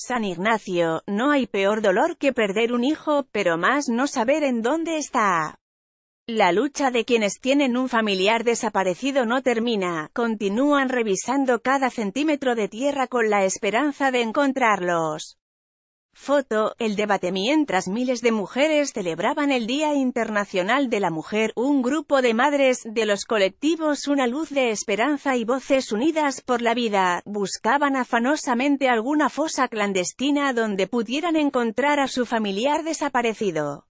San Ignacio, no hay peor dolor que perder un hijo, pero más no saber en dónde está. La lucha de quienes tienen un familiar desaparecido no termina, continúan revisando cada centímetro de tierra con la esperanza de encontrarlos. Foto, el debate mientras miles de mujeres celebraban el Día Internacional de la Mujer, un grupo de madres de los colectivos Una Luz de Esperanza y Voces Unidas por la Vida, buscaban afanosamente alguna fosa clandestina donde pudieran encontrar a su familiar desaparecido.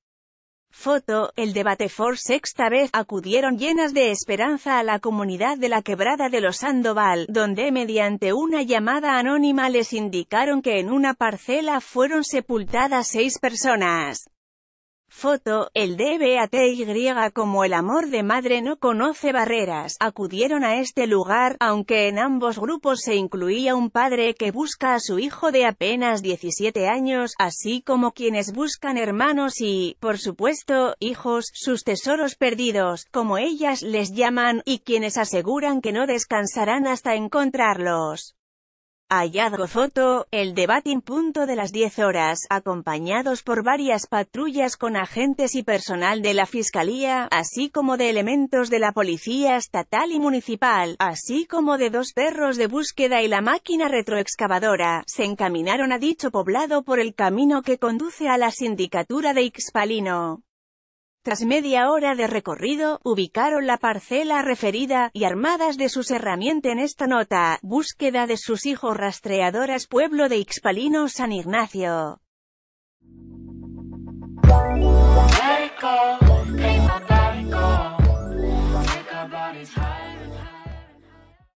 Foto, el debate for sexta vez, acudieron llenas de esperanza a la comunidad de la quebrada de los Sandoval, donde mediante una llamada anónima les indicaron que en una parcela fueron sepultadas seis personas. Foto, el DBATY como el amor de madre no conoce barreras, acudieron a este lugar, aunque en ambos grupos se incluía un padre que busca a su hijo de apenas 17 años, así como quienes buscan hermanos y, por supuesto, hijos, sus tesoros perdidos, como ellas les llaman, y quienes aseguran que no descansarán hasta encontrarlos. Hallazgo Gozoto, el debate en punto de las 10 horas, acompañados por varias patrullas con agentes y personal de la Fiscalía, así como de elementos de la Policía Estatal y Municipal, así como de dos perros de búsqueda y la máquina retroexcavadora, se encaminaron a dicho poblado por el camino que conduce a la sindicatura de Ixpalino. Tras media hora de recorrido, ubicaron la parcela referida, y armadas de sus herramientas en esta nota, búsqueda de sus hijos rastreadoras pueblo de Ixpalino San Ignacio.